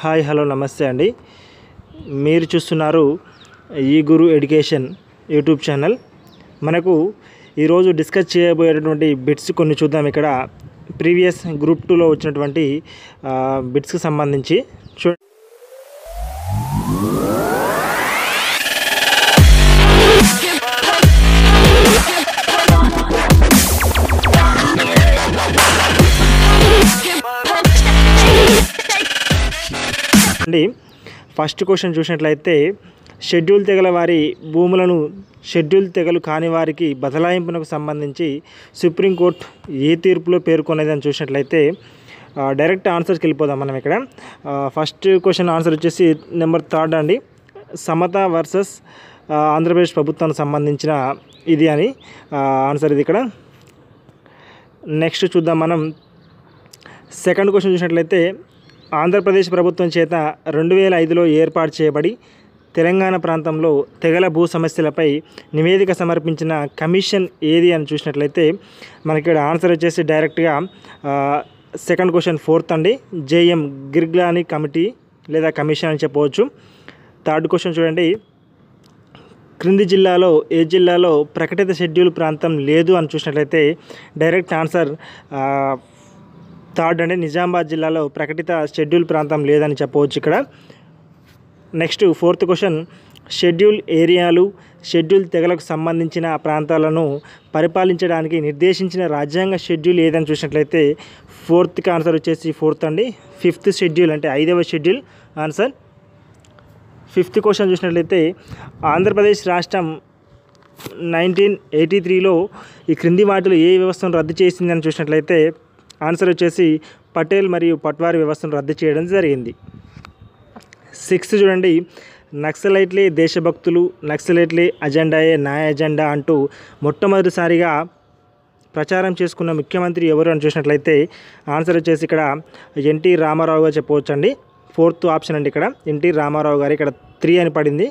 hi hello నమస్తే అండి మీరు చూస్తున్నారు ఈ గురు ఎడ్యుకేషన్ యూట్యూబ్ ఛానల్ మనకు ఈరోజు డిస్కస్ చేయబోయేటటువంటి బిట్స్ కొన్ని చూద్దాం ఇక్కడ ప్రీవియస్ గ్రూప్ టూలో వచ్చినటువంటి బిట్స్కి సంబంధించి అండి ఫస్ట్ క్వశ్చన్ చూసినట్లయితే షెడ్యూల్ తెగల వారి భూములను షెడ్యూల్ తెగలు కాని వారికి బదలాయింపునకు సంబంధించి సుప్రీంకోర్టు ఏ తీర్పులో అని చూసినట్లయితే డైరెక్ట్ ఆన్సర్కి వెళ్ళిపోదాం మనం ఇక్కడ ఫస్ట్ క్వశ్చన్ ఆన్సర్ వచ్చేసి నెంబర్ థర్డ్ అండి సమత వర్సెస్ ఆంధ్రప్రదేశ్ ప్రభుత్వానికి సంబంధించిన ఇది అని ఆన్సర్ ఇది ఇక్కడ నెక్స్ట్ చూద్దాం మనం సెకండ్ క్వశ్చన్ చూసినట్లయితే ఆంధ్రప్రదేశ్ ప్రభుత్వం చేత రెండు వేల ఐదులో ఏర్పాటు చేయబడి తెలంగాణ ప్రాంతంలో తెగల భూ సమస్యలపై నివేదిక సమర్పించిన కమిషన్ ఏది అని చూసినట్లయితే మనకి ఇక్కడ ఆన్సర్ వచ్చేసి డైరెక్ట్గా సెకండ్ క్వశ్చన్ ఫోర్త్ అండి జేఎం గిర్గ్లాని కమిటీ లేదా కమిషన్ అని చెప్పవచ్చు థర్డ్ క్వశ్చన్ చూడండి క్రింది జిల్లాలో ఏ జిల్లాలో ప్రకటిత షెడ్యూల్ ప్రాంతం లేదు అని చూసినట్లయితే డైరెక్ట్ ఆన్సర్ థర్డ్ అంటే నిజామాబాద్ జిల్లాలో ప్రకటిత షెడ్యూల్ ప్రాంతం లేదని చెప్పవచ్చు ఇక్కడ నెక్స్ట్ ఫోర్త్ క్వశ్చన్ షెడ్యూల్ ఏరియాలు షెడ్యూల్ తెగలకు సంబంధించిన ప్రాంతాలను పరిపాలించడానికి నిర్దేశించిన రాజ్యాంగ షెడ్యూల్ ఏదని చూసినట్లయితే ఫోర్త్కి ఆన్సర్ వచ్చేసి ఫోర్త్ అండి ఫిఫ్త్ షెడ్యూల్ అంటే ఐదవ షెడ్యూల్ ఆన్సర్ ఫిఫ్త్ క్వశ్చన్ చూసినట్లయితే ఆంధ్రప్రదేశ్ రాష్ట్రం నైన్టీన్ ఎయిటీ త్రీలో ఈ క్రింది వాటిలో ఏ వ్యవస్థను రద్దు చేసిందని చూసినట్లయితే ఆన్సర్ వచ్చేసి పటేల్ మరియు పట్వారి వ్యవస్థను రద్దు చేయడం జరిగింది సిక్స్త్ చూడండి నక్సలైట్లే దేశభక్తులు నక్సలైట్లే అజెండాయే నా ఎజెండా అంటూ మొట్టమొదటిసారిగా ప్రచారం చేసుకున్న ముఖ్యమంత్రి ఎవరు అని చూసినట్లయితే ఆన్సర్ వచ్చేసి ఇక్కడ ఎన్టీ రామారావు గారు చెప్పవచ్చు అండి ఫోర్త్ ఆప్షన్ అండి ఇక్కడ ఎన్టీ రామారావు గారు ఇక్కడ త్రీ అని పడింది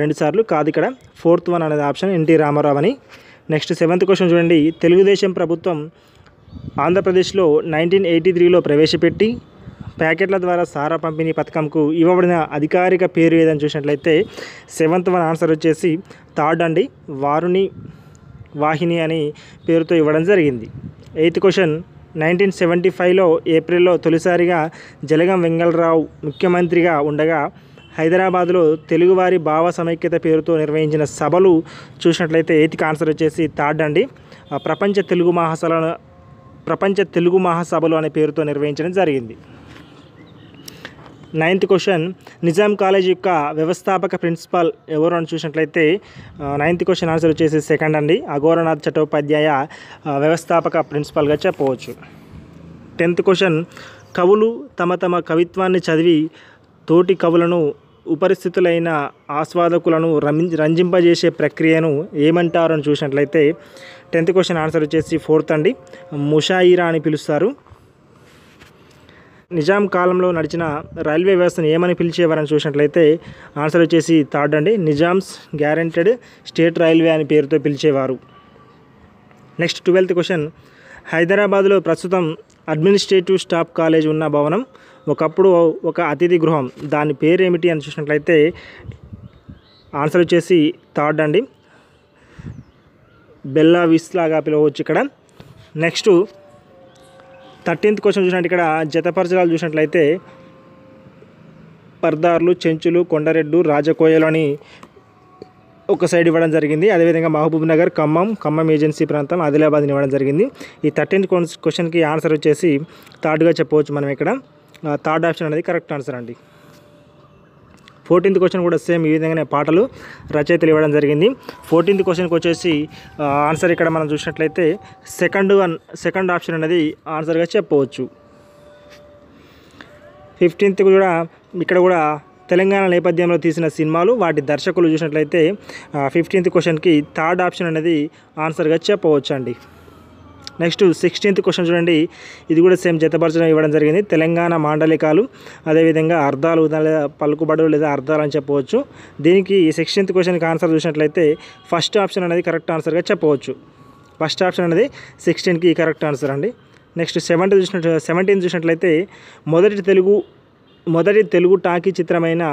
రెండుసార్లు కాదు ఇక్కడ ఫోర్త్ వన్ అనేది ఆప్షన్ ఎన్టీ రామారావు అని నెక్స్ట్ సెవెంత్ క్వశ్చన్ చూడండి తెలుగుదేశం ప్రభుత్వం ఆంధ్రప్రదేశ్లో నైన్టీన్ ఎయిటీ త్రీలో ప్రవేశపెట్టి ప్యాకెట్ల ద్వారా సారా పంపిణీ పథకంకు ఇవ్వబడిన అధికారిక పేరు ఏదని చూసినట్లయితే సెవెంత్ వన్ ఆన్సర్ వచ్చేసి థర్డ్ అండి వారుని వాహిని అని పేరుతో ఇవ్వడం జరిగింది ఎయిత్ క్వశ్చన్ నైన్టీన్ సెవెంటీ ఫైవ్లో ఏప్రిల్లో తొలిసారిగా జలగం వెంగళరావు ముఖ్యమంత్రిగా ఉండగా హైదరాబాద్లో తెలుగువారి భావ సమైక్యత పేరుతో నిర్వహించిన సభలు చూసినట్లయితే ఎయిత్ ఆన్సర్ వచ్చేసి థర్డ్ అండి ప్రపంచ తెలుగు మహాసభలను ప్రపంచ తెలుగు మహాసభలు అనే పేరుతో నిర్వహించడం జరిగింది నైన్త్ క్వశ్చన్ నిజాం కాలేజ్ యొక్క వ్యవస్థాపక ప్రిన్సిపాల్ ఎవరు అని చూసినట్లయితే నైన్త్ క్వశ్చన్ ఆన్సర్ వచ్చేసి సెకండ్ అండి అఘోరనాథ్ చట్టోపాధ్యాయ వ్యవస్థాపక ప్రిన్సిపాల్గా చెప్పవచ్చు టెన్త్ క్వశ్చన్ కవులు తమ తమ కవిత్వాన్ని చదివి తోటి కవులను ఉపరిస్థితులైన ఆస్వాదకులను రమి రంజింపజేసే ప్రక్రియను ఏమంటారు అని చూసినట్లయితే టెన్త్ క్వశ్చన్ ఆన్సర్ వచ్చేసి ఫోర్త్ అండి ముషాయిరా అని పిలుస్తారు నిజాం కాలంలో నడిచిన రైల్వే వ్యవస్థను ఏమని పిలిచేవారని చూసినట్లయితే ఆన్సర్ వచ్చేసి థర్డ్ అండి నిజామ్స్ గ్యారెంటెడ్ స్టేట్ రైల్వే అని పేరుతో పిలిచేవారు నెక్స్ట్ ట్వెల్త్ క్వశ్చన్ హైదరాబాద్లో ప్రస్తుతం అడ్మినిస్ట్రేటివ్ స్టాఫ్ కాలేజ్ ఉన్న భవనం ఒకప్పుడు ఒక అతిథి గృహం దాని పేరేమిటి అని చూసినట్లయితే ఆన్సర్ వచ్చేసి థర్డ్ అండి బెల్లా విస్లాగా పిలవచ్చు ఇక్కడ నెక్స్ట్ థర్టీన్త్ క్వశ్చన్ చూసినట్టు ఇక్కడ జతపరచరాలు చూసినట్లయితే పర్దార్లు చెంచులు కొండరెడ్డు రాజకోయలు అని ఒక సైడ్ ఇవ్వడం జరిగింది అదేవిధంగా మహబూబ్ నగర్ ఖమ్మం ఖమ్మం ఏజెన్సీ ప్రాంతం ఆదిలాబాద్ని ఇవ్వడం జరిగింది ఈ థర్టీన్త్ క్వశ్చన్కి ఆన్సర్ వచ్చేసి థర్డ్గా చెప్పవచ్చు మనం ఇక్కడ థర్డ్ ఆప్షన్ అనేది కరెక్ట్ ఆన్సర్ అండి ఫోర్టీన్త్ క్వశ్చన్ కూడా సేమ్ ఈ విధంగానే పాటలు రచయితలు ఇవ్వడం జరిగింది ఫోర్టీన్త్ క్వశ్చన్కి వచ్చేసి ఆన్సర్ ఇక్కడ మనం చూసినట్లయితే సెకండ్ వన్ సెకండ్ ఆప్షన్ అనేది ఆన్సర్గా చెప్పవచ్చు ఫిఫ్టీన్త్ కూడా ఇక్కడ కూడా తెలంగాణ నేపథ్యంలో తీసిన సినిమాలు వాటి దర్శకులు చూసినట్లయితే ఫిఫ్టీన్త్ క్వశ్చన్కి థర్డ్ ఆప్షన్ అనేది ఆన్సర్గా చెప్పవచ్చండి నెక్స్ట్ సిక్స్టీన్త్ క్వశ్చన్ చూడండి ఇది కూడా సేమ్ జతపరచడం ఇవ్వడం జరిగింది తెలంగాణ మాండలికాలు అదేవిధంగా అర్థాలు పలుకుబడులు లేదా అర్థాలు అని చెప్పవచ్చు దీనికి సిక్స్టీన్త్ క్వశ్చన్కి ఆన్సర్ చూసినట్లయితే ఫస్ట్ ఆప్షన్ అనేది కరెక్ట్ ఆన్సర్గా చెప్పవచ్చు ఫస్ట్ ఆప్షన్ అనేది సిక్స్టీన్కి కరెక్ట్ ఆన్సర్ అండి నెక్స్ట్ సెవెంటీ చూసినట్టు సెవెంటీన్ చూసినట్లయితే మొదటి తెలుగు మొదటి తెలుగు టాకీ చిత్రమైన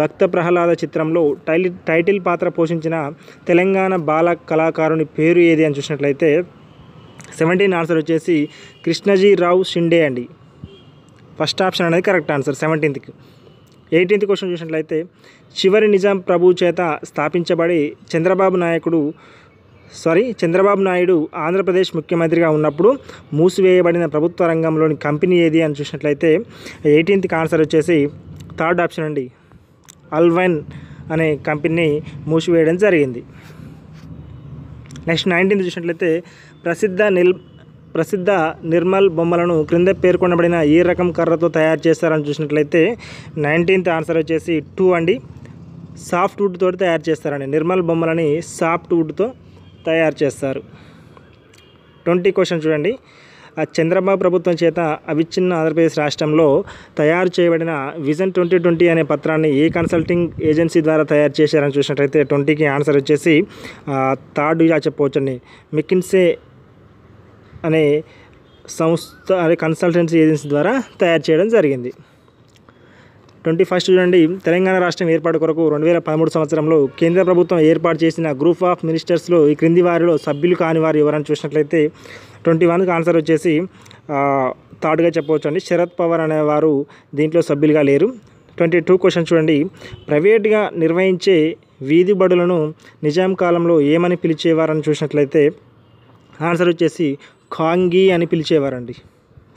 భక్త ప్రహ్లాద చిత్రంలో టైలి టైటిల్ పాత్ర పోషించిన తెలంగాణ బాల కళాకారుని పేరు ఏది అని చూసినట్లయితే సెవెంటీన్ ఆన్సర్ వచ్చేసి కృష్ణజీరావు షిండే అండి ఫస్ట్ ఆప్షన్ అనేది కరెక్ట్ ఆన్సర్ సెవెంటీన్త్కి ఎయిటీన్త్ క్వశ్చన్ చూసినట్లయితే చివరి నిజాం ప్రభు చేత స్థాపించబడి చంద్రబాబు నాయకుడు సారీ చంద్రబాబు నాయుడు ఆంధ్రప్రదేశ్ ముఖ్యమంత్రిగా ఉన్నప్పుడు మూసివేయబడిన ప్రభుత్వ రంగంలోని కంపెనీ ఏది అని చూసినట్లయితే ఎయిటీన్త్ ఆన్సర్ వచ్చేసి థర్డ్ ఆప్షన్ అండి అల్వైన్ అనే కంపెనీ మూసివేయడం జరిగింది నెక్స్ట్ నైన్టీన్త్ చూసినట్లయితే ప్రసిద్ధ నిల్ ప్రసిద్ధ నిర్మల్ బొమ్మలను క్రింద పేర్కొనబడిన ఏ రకం కర్రతో తయారు చేస్తారని చూసినట్లయితే నైన్టీన్త్ ఆన్సర్ వచ్చేసి టూ అండి సాఫ్ట్ వుడ్తో తయారు చేస్తారండి నిర్మల్ బొమ్మలని సాఫ్ట్ వుడ్తో తయారు చేస్తారు ట్వంటీ క్వశ్చన్ చూడండి ఆ చంద్రబాబు ప్రభుత్వం చేత అవిచ్ఛిన్న ఆంధ్రప్రదేశ్ రాష్ట్రంలో తయారు చేయబడిన విజన్ ట్వంటీ ట్వంటీ అనే పత్రాన్ని ఏ కన్సల్టింగ్ ఏజెన్సీ ద్వారా తయారు చేశారని చూసినట్టయితే ట్వంటీకి ఆన్సర్ వచ్చేసి థర్డ్గా ఇలా చెప్పవచ్చండి మికిన్సే అనే సంస్థ అనే కన్సల్టెన్సీ ఏజెన్సీ ద్వారా తయారు చేయడం జరిగింది ట్వంటీ ఫస్ట్ చూడండి తెలంగాణ రాష్ట్రం ఏర్పాటు కొరకు రెండు వేల పదమూడు సంవత్సరంలో కేంద్ర ప్రభుత్వం ఏర్పాటు చేసిన గ్రూప్ ఆఫ్ మినిస్టర్స్లో ఈ క్రింది వారిలో సభ్యులు కాని వారు ఎవరని చూసినట్లయితే ట్వంటీ వన్కి ఆన్సర్ వచ్చేసి థర్డ్గా చెప్పవచ్చు అండి శరద్ పవార్ అనేవారు దీంట్లో సభ్యులుగా లేరు ట్వంటీ టూ క్వశ్చన్ చూడండి ప్రైవేట్గా నిర్వహించే వీధి బడులను నిజాం కాలంలో ఏమని పిలిచేవారని చూసినట్లయితే ఆన్సర్ వచ్చేసి ఖాంగీ అని పిలిచేవారండి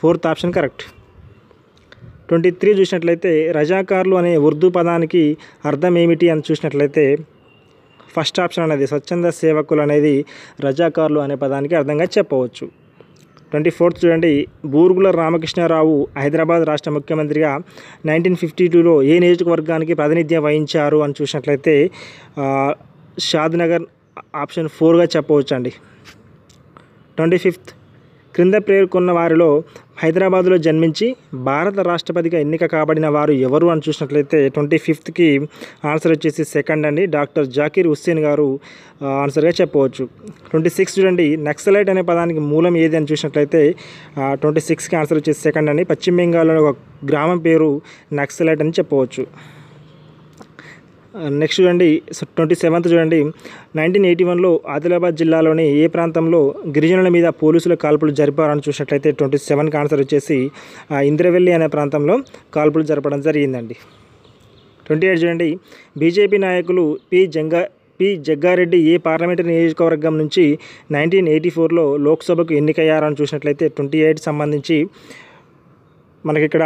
fourth option correct twenty three చూసినట్లయితే రజాకార్లు అనే ఉర్దూ పదానికి అర్థం ఏమిటి అని చూసినట్లయితే ఫస్ట్ ఆప్షన్ అనేది స్వచ్ఛంద సేవకులు అనేది రజాకార్లు అనే పదానికి అర్థంగా చెప్పవచ్చు ట్వంటీ ఫోర్త్ చూడండి బూర్గుల రామకృష్ణారావు హైదరాబాద్ రాష్ట్ర ముఖ్యమంత్రిగా నైన్టీన్ ఫిఫ్టీ టూలో ఏ నియోజకవర్గానికి ప్రాతినిధ్యం వహించారు అని చూసినట్లయితే షాద్నగర్ ఆప్షన్ ఫోర్గా చెప్పవచ్చు అండి ట్వంటీ ఫిఫ్త్ క్రింద పేర్కొన్న వారిలో హైదరాబాదులో జన్మించి భారత రాష్ట్రపతిగా ఎన్నిక కాబడిన వారు ఎవరు అని చూసినట్లయితే ట్వంటీ ఫిఫ్త్కి ఆన్సర్ వచ్చేసి సెకండ్ అండి డాక్టర్ జాకీర్ హుస్సేన్ గారు ఆన్సర్గా చెప్పవచ్చు ట్వంటీ సిక్స్ చూడండి నక్సలైట్ అనే పదానికి మూలం ఏది అని చూసినట్లయితే ట్వంటీ సిక్స్కి ఆన్సర్ వచ్చేసి సెకండ్ అండి పశ్చిమ బెంగాల్లో ఒక గ్రామం పేరు నక్సలైట్ అని చెప్పవచ్చు నెక్స్ట్ చూడండి ట్వంటీ సెవెంత్ చూడండి నైన్టీన్ ఎయిటీ వన్లో ఆదిలాబాద్ జిల్లాలోని ఏ ప్రాంతంలో గిరిజనుల మీద పోలీసుల కాల్పులు జరిపారని చూసినట్లయితే ట్వంటీ సెవెన్కి ఆన్సర్ వచ్చేసి ఇంద్రవెల్లి అనే ప్రాంతంలో కాల్పులు జరపడం జరిగిందండి ట్వంటీ ఎయిట్ చూడండి బీజేపీ నాయకులు పి జంగా పి జగ్గారెడ్డి ఏ పార్లమెంటరీ నియోజకవర్గం నుంచి నైన్టీన్ ఎయిటీ ఫోర్లో లోక్సభకు ఎన్నికయ్యారని చూసినట్లయితే ట్వంటీ ఎయిట్ సంబంధించి మనకి ఇక్కడ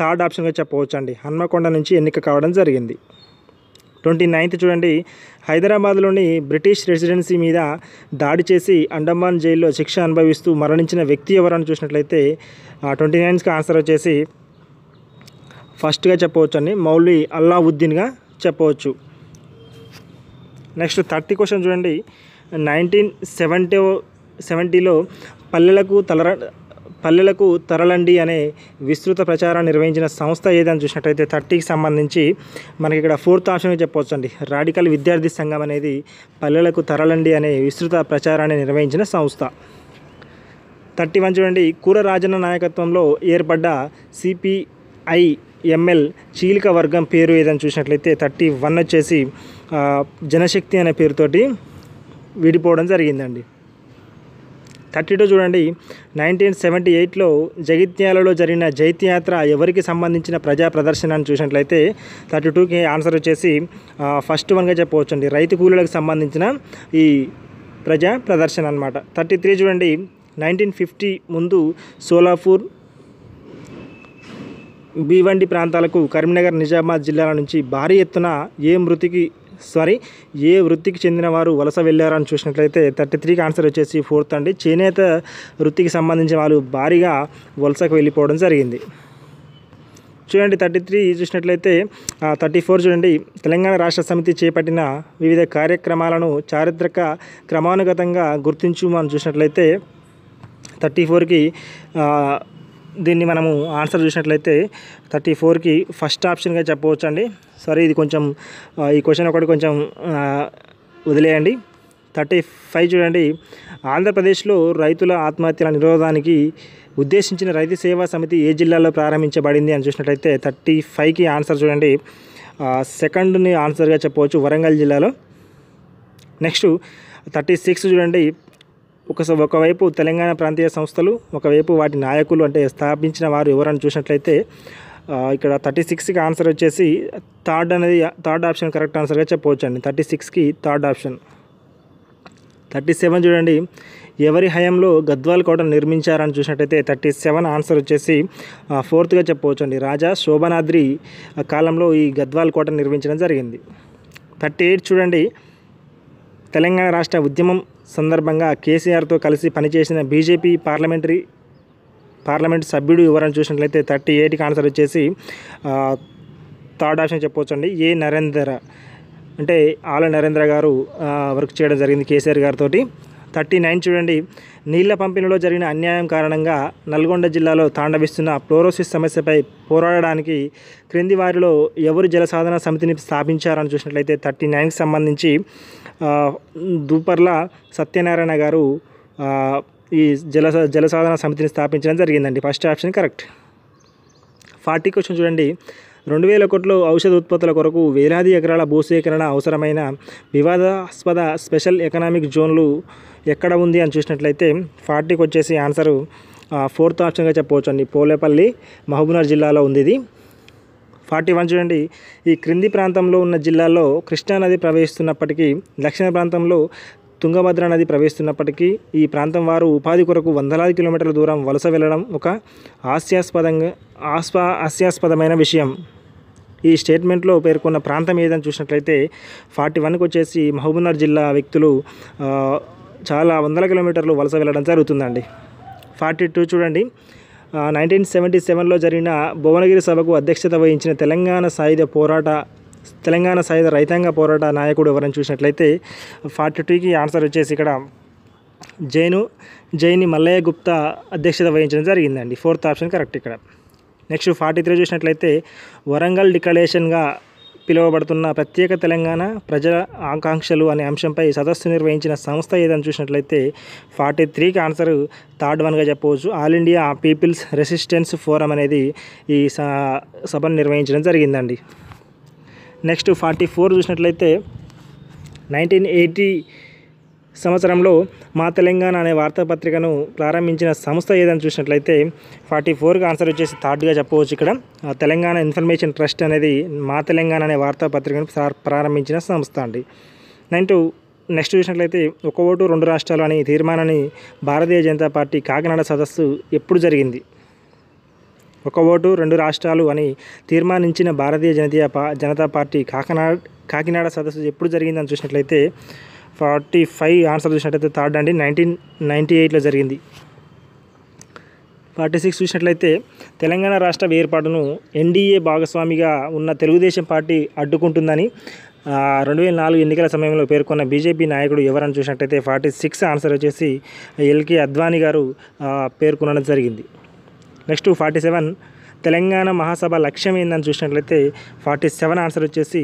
థర్డ్ ఆప్షన్గా చెప్పవచ్చు అండి హన్మకొండ నుంచి ఎన్నిక కావడం జరిగింది ట్వంటీ నైన్త్ చూడండి హైదరాబాద్లోని బ్రిటిష్ రెసిడెన్సీ మీద దాడి చేసి అండమాన్ జైల్లో శిక్ష అనుభవిస్తూ మరణించిన వ్యక్తి ఎవరని చూసినట్లయితే ట్వంటీ నైన్స్కి ఆన్సర్ వచ్చేసి ఫస్ట్గా చెప్పవచ్చు అండి మౌలి అల్లావుద్దీన్గా చెప్పవచ్చు నెక్స్ట్ థర్టీ క్వశ్చన్ చూడండి నైన్టీన్ సెవెంటీ సెవెంటీలో పల్లెలకు తలర పల్లెలకు తరలండి అనే విస్తృత ప్రచారం నిర్వహించిన సంస్థ ఏదని చూసినట్టయితే థర్టీకి సంబంధించి మనకి ఇక్కడ ఫోర్త్ ఆప్షన్ చెప్పవచ్చు అండి రాడికల్ విద్యార్థి సంఘం అనేది పల్లెలకు తరలండి అనే విస్తృత ప్రచారాన్ని నిర్వహించిన సంస్థ థర్టీ వన్ చూడండి కూర రాజన్న నాయకత్వంలో ఏర్పడ్డ సిపిఐ ఎంఎల్ చీలిక వర్గం పేరు ఏదని చూసినట్లయితే థర్టీ వన్ వచ్చేసి జనశక్తి అనే పేరుతోటి విడిపోవడం జరిగిందండి థర్టీ టూ చూడండి నైన్టీన్ సెవెంటీ ఎయిట్లో జగిత్యాలలో జరిగిన జైత్యాత్ర ఎవరికి సంబంధించిన ప్రజా ప్రదర్శన అని చూసినట్లయితే థర్టీ టూకి ఆన్సర్ వచ్చేసి ఫస్ట్ వన్గా చెప్పవచ్చు అండి రైతు కూలీలకు సంబంధించిన ఈ ప్రజా ప్రదర్శన అనమాట థర్టీ త్రీ చూడండి నైన్టీన్ ఫిఫ్టీ ముందు సోలాపూర్ బీవండి ప్రాంతాలకు కరీంనగర్ నిజామాబాద్ జిల్లాల నుంచి భారీ ఎత్తున ఏ మృతికి సారీ ఏ వృత్తికి చెందిన వారు వలస వెళ్ళారని చూసినట్లయితే థర్టీ త్రీకి ఆన్సర్ వచ్చేసి ఫోర్త్ అండి చేనేత వృత్తికి సంబంధించిన వాళ్ళు భారీగా వలసకు వెళ్ళిపోవడం జరిగింది చూడండి థర్టీ త్రీ చూసినట్లయితే థర్టీ ఫోర్ చూడండి తెలంగాణ రాష్ట్ర సమితి చేపట్టిన వివిధ కార్యక్రమాలను చారిత్రక క్రమానుగతంగా గుర్తించు మనం చూసినట్లయితే థర్టీ ఫోర్కి దీన్ని మనము ఆన్సర్ చూసినట్లయితే థర్టీ ఫోర్కి ఫస్ట్ ఆప్షన్గా చెప్పవచ్చు అండి సరే ఇది కొంచెం ఈ క్వశ్చన్ ఒకటి కొంచెం వదిలేయండి థర్టీ ఫైవ్ చూడండి ఆంధ్రప్రదేశ్లో రైతుల ఆత్మహత్యల నిరోధానికి ఉద్దేశించిన రైతు సేవా సమితి ఏ జిల్లాలో ప్రారంభించబడింది అని చూసినట్లయితే థర్టీ ఫైవ్కి ఆన్సర్ చూడండి సెకండ్ని ఆన్సర్గా చెప్పవచ్చు వరంగల్ జిల్లాలో నెక్స్ట్ థర్టీ సిక్స్ చూడండి ఒక ఒకవైపు తెలంగాణ ప్రాంతీయ సంస్థలు ఒకవైపు వాటి నాయకులు అంటే స్థాపించిన వారు ఎవరని చూసినట్లయితే ఇక్కడ థర్టీ సిక్స్కి ఆన్సర్ వచ్చేసి థర్డ్ అనేది థర్డ్ ఆప్షన్ కరెక్ట్ ఆన్సర్గా చెప్పవచ్చు అండి థర్టీ సిక్స్కి థర్డ్ ఆప్షన్ థర్టీ సెవెన్ చూడండి ఎవరి హయాంలో గద్వాల్ కోట నిర్మించారని చూసినట్టయితే థర్టీ సెవెన్ ఆన్సర్ వచ్చేసి ఫోర్త్గా చెప్పవచ్చు అండి రాజా శోభనాద్రి కాలంలో ఈ గద్వాల్ కోట నిర్మించడం జరిగింది థర్టీ ఎయిట్ చూడండి తెలంగాణ రాష్ట్ర ఉద్యమం సందర్భంగా కేసీఆర్తో కలిసి పనిచేసిన బీజేపీ పార్లమెంటరీ పార్లమెంట్ సభ్యుడు వివరణ చూసినట్లయితే థర్టీ ఎయిట్కి ఆన్సర్ వచ్చేసి థర్డ్ ఆప్షన్ చెప్పవచ్చండి ఏ నరేంద్ర అంటే ఆల నరేంద్ర గారు వర్క్ చేయడం జరిగింది కేసీఆర్ గారితో థర్టీ నైన్ చూడండి నీళ్ల పంపిణీలో జరిగిన అన్యాయం కారణంగా నల్గొండ జిల్లాలో తాండవిస్తున్న ఫ్లోరోసిస్ సమస్యపై పోరాడడానికి క్రింది వారిలో ఎవరు జలసాధన సమితిని స్థాపించారని చూసినట్లయితే థర్టీ నైన్కి సంబంధించి దూపర్ల సత్యనారాయణ గారు ఈ జల జలసాధన సమితిని స్థాపించడం జరిగిందండి first option correct forty question చూడండి రెండు వేల కోట్ల ఔషధ ఉత్పత్తుల కొరకు వేలాది ఎకరాల భూసేకరణ అవసరమైన వివాదాస్పద స్పెషల్ ఎకనామిక్ జోన్లు ఎక్కడ ఉంది అని చూసినట్లయితే ఫార్టీకి వచ్చేసి ఆన్సరు ఫోర్త్ ఆప్షన్గా చెప్పవచ్చు అండి పోలేపల్లి మహబూబ్నగర్ జిల్లాలో ఉంది ఇది ఫార్టీ వన్ చూడండి ఈ క్రింది ప్రాంతంలో ఉన్న జిల్లాలో కృష్ణానది ప్రవహిస్తున్నప్పటికీ దక్షిణ ప్రాంతంలో తుంగభద్ర నది ప్రవేశిస్తున్నప్పటికీ ఈ ప్రాంతం వారు ఉపాధి కొరకు వందలాది కిలోమీటర్ల దూరం వలస వెళ్ళడం ఒక హాస్యాస్పదంగా ఆస్పా హాస్యాస్పదమైన విషయం ఈ స్టేట్మెంట్లో పేర్కొన్న ప్రాంతం ఏదని చూసినట్లయితే ఫార్టీ వన్కి వచ్చేసి మహబూబ్నగర్ జిల్లా వ్యక్తులు చాలా వందల కిలోమీటర్లు వలస వెళ్ళడం జరుగుతుందండి ఫార్టీ టూ చూడండి నైన్టీన్ సెవెంటీ సెవెన్లో జరిగిన భువనగిరి సభకు అధ్యక్షత వహించిన తెలంగాణ సాయుధ పోరాట తెలంగాణ సాయుధ రైతాంగ పోరాట నాయకుడు ఎవరని చూసినట్లయితే ఫార్టీ టూకి ఆన్సర్ వచ్చేసి ఇక్కడ జైను జైని మల్లయ్య గుప్తా అధ్యక్షత వహించడం జరిగిందండి ఫోర్త్ ఆప్షన్ కరెక్ట్ ఇక్కడ నెక్స్ట్ ఫార్టీ త్రీ చూసినట్లయితే వరంగల్ డిక్లరేషన్గా పిలువబడుతున్న ప్రత్యేక తెలంగాణ ప్రజల ఆకాంక్షలు అనే అంశంపై సదస్సు నిర్వహించిన సంస్థ ఏదని చూసినట్లయితే ఫార్టీ త్రీకి ఆన్సర్ థర్డ్ వన్గా చెప్పవచ్చు all India people's resistance forum అనేది ఈ సభను నిర్వహించడం జరిగిందండి నెక్స్ట్ ఫార్టీ ఫోర్ చూసినట్లయితే నైన్టీన్ ఎయిటీ సంవత్సరంలో మా తెలంగాణ అనే వార్తాపత్రికను ప్రారంభించిన సంస్థ ఏదని చూసినట్లయితే ఫార్టీ ఫోర్గా ఆన్సర్ వచ్చేసి థర్డ్గా చెప్పవచ్చు ఇక్కడ తెలంగాణ ఇన్ఫర్మేషన్ ట్రస్ట్ అనేది మా తెలంగాణ అనే వార్తాపత్రికను ప్రారంభించిన సంస్థ అండి నైన్ టు నెక్స్ట్ చూసినట్లయితే ఒక ఓటు రెండు రాష్ట్రాలు అనే తీర్మానాన్ని భారతీయ జనతా పార్టీ కాకినాడ సదస్సు ఎప్పుడు జరిగింది ఒక ఓటు రెండు రాష్ట్రాలు అని తీర్మానించిన భారతీయ జనతా జనతా పార్టీ కాకినాడ కాకినాడ సదస్సు ఎప్పుడు జరిగిందని చూసినట్లయితే ఫార్టీ ఫైవ్ ఆన్సర్ చూసినట్లయితే థర్డ్ అండి నైన్టీన్ నైంటీ ఎయిట్లో జరిగింది ఫార్టీ సిక్స్ చూసినట్లయితే తెలంగాణ రాష్ట్ర ఏర్పాటును ఎన్డీఏ భాగస్వామిగా ఉన్న తెలుగుదేశం పార్టీ అడ్డుకుంటుందని రెండు వేల నాలుగు ఎన్నికల సమయంలో పేర్కొన్న బీజేపీ నాయకుడు ఎవరని చూసినట్టయితే ఫార్టీ సిక్స్ ఆన్సర్ వచ్చేసి ఎల్కే అద్వానీ గారు పేర్కొనడం జరిగింది next forty seven Telangana Mahasabha లక్ష్యం ఏందని చూసినట్లయితే ఫార్టీ సెవెన్ ఆన్సర్ వచ్చేసి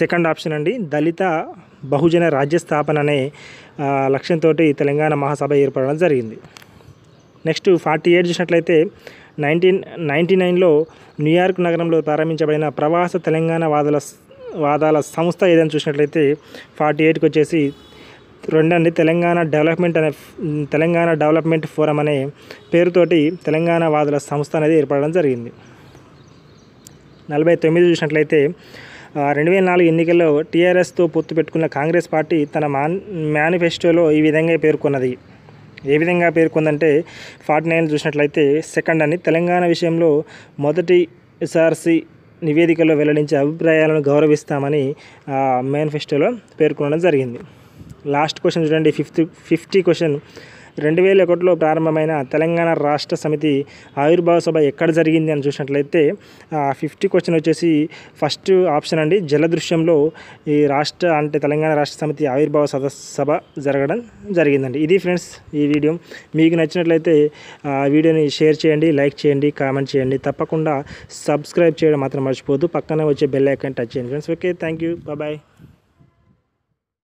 సెకండ్ ఆప్షన్ అండి దళిత బహుజన రాజ్య స్థాపన అనే లక్ష్యంతో తెలంగాణ మహాసభ ఏర్పడడం జరిగింది నెక్స్ట్ ఫార్టీ ఎయిట్ చూసినట్లయితే నైన్టీన్ నైంటీ నైన్లో న్యూయార్క్ నగరంలో ప్రారంభించబడిన ప్రవాస తెలంగాణ వాదుల వాదాల సంస్థ ఏదైనా చూసినట్లయితే ఫార్టీ ఎయిట్కి వచ్చేసి రెండండి తెలంగాణ డెవలప్మెంట్ అనే తెలంగాణ డెవలప్మెంట్ ఫోరం అనే పేరుతోటి తెలంగాణ వాదుల సంస్థ అనేది ఏర్పడడం జరిగింది నలభై తొమ్మిది చూసినట్లయితే రెండు వేల నాలుగు ఎన్నికల్లో టీఆర్ఎస్తో పొత్తు పెట్టుకున్న కాంగ్రెస్ పార్టీ తన మాన్ మేనిఫెస్టోలో ఈ విధంగా పేర్కొన్నది ఏ విధంగా పేర్కొందంటే ఫార్టీ నైన్ చూసినట్లయితే సెకండ్ అని తెలంగాణ విషయంలో మొదటి ఎస్ఆర్సి నివేదికలో వెల్లడించే అభిప్రాయాలను గౌరవిస్తామని మేనిఫెస్టోలో పేర్కొనడం జరిగింది లాస్ట్ క్వశ్చన్ చూడండి ఫిఫ్త్ ఫిఫ్టీ క్వశ్చన్ రెండు వేల ఒకటిలో ప్రారంభమైన తెలంగాణ రాష్ట్ర సమితి ఆవిర్భావ సభ ఎక్కడ జరిగింది అని చూసినట్లయితే ఫిఫ్టీ క్వశ్చన్ వచ్చేసి ఫస్ట్ ఆప్షన్ అండి జలదృశ్యంలో ఈ రాష్ట్ర అంటే తెలంగాణ రాష్ట్ర సమితి ఆవిర్భావ సదస్సు సభ జరగడం జరిగిందండి ఇది ఫ్రెండ్స్ ఈ వీడియో మీకు నచ్చినట్లయితే ఆ వీడియోని షేర్ చేయండి లైక్ చేయండి కామెంట్ చేయండి తప్పకుండా సబ్స్క్రైబ్ చేయడం మాత్రం మర్చిపోదు పక్కనే వచ్చే బెల్ ఐకన్ టచ్ చేయండి friends okay thank you bye